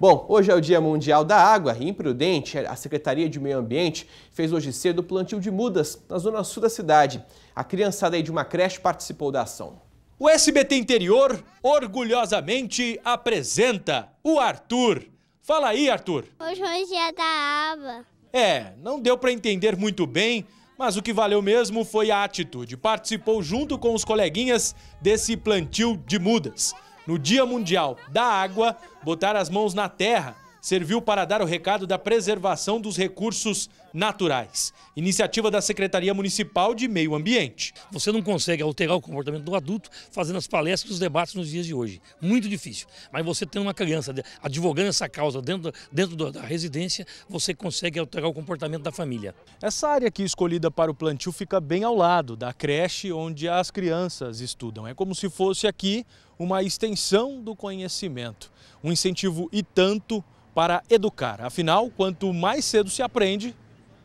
Bom, hoje é o Dia Mundial da Água e, Imprudente, a Secretaria de Meio Ambiente fez hoje cedo o plantio de mudas na zona sul da cidade. A criançada aí de uma creche participou da ação. O SBT Interior orgulhosamente apresenta o Arthur. Fala aí, Arthur. Hoje é o Dia da Água. É, não deu para entender muito bem, mas o que valeu mesmo foi a atitude. Participou junto com os coleguinhas desse plantio de mudas no Dia Mundial da Água, botar as mãos na terra serviu para dar o recado da preservação dos recursos naturais. Iniciativa da Secretaria Municipal de Meio Ambiente. Você não consegue alterar o comportamento do adulto fazendo as palestras e os debates nos dias de hoje. Muito difícil. Mas você tendo uma criança advogando essa causa dentro, dentro da residência, você consegue alterar o comportamento da família. Essa área aqui escolhida para o plantio fica bem ao lado da creche onde as crianças estudam. É como se fosse aqui uma extensão do conhecimento. Um incentivo e tanto para educar. Afinal, quanto mais cedo se aprende,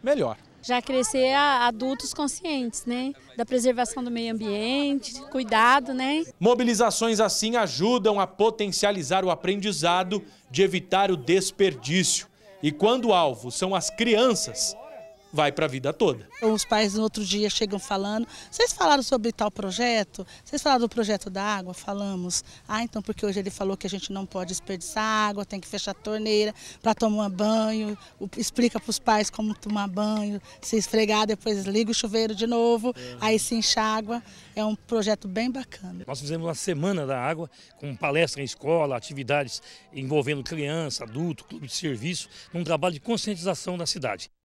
melhor. Já crescer a adultos conscientes, né? Da preservação do meio ambiente, cuidado, né? Mobilizações assim ajudam a potencializar o aprendizado de evitar o desperdício. E quando o alvo são as crianças, vai para a vida toda. Os pais no outro dia chegam falando, vocês falaram sobre tal projeto? Vocês falaram do projeto da água? Falamos. Ah, então porque hoje ele falou que a gente não pode desperdiçar água, tem que fechar a torneira para tomar banho, explica para os pais como tomar banho, se esfregar, depois liga o chuveiro de novo, aí se enxágua. É um projeto bem bacana. Nós fizemos uma semana da água, com palestra em escola, atividades envolvendo criança, adulto, clube de serviço, num trabalho de conscientização da cidade.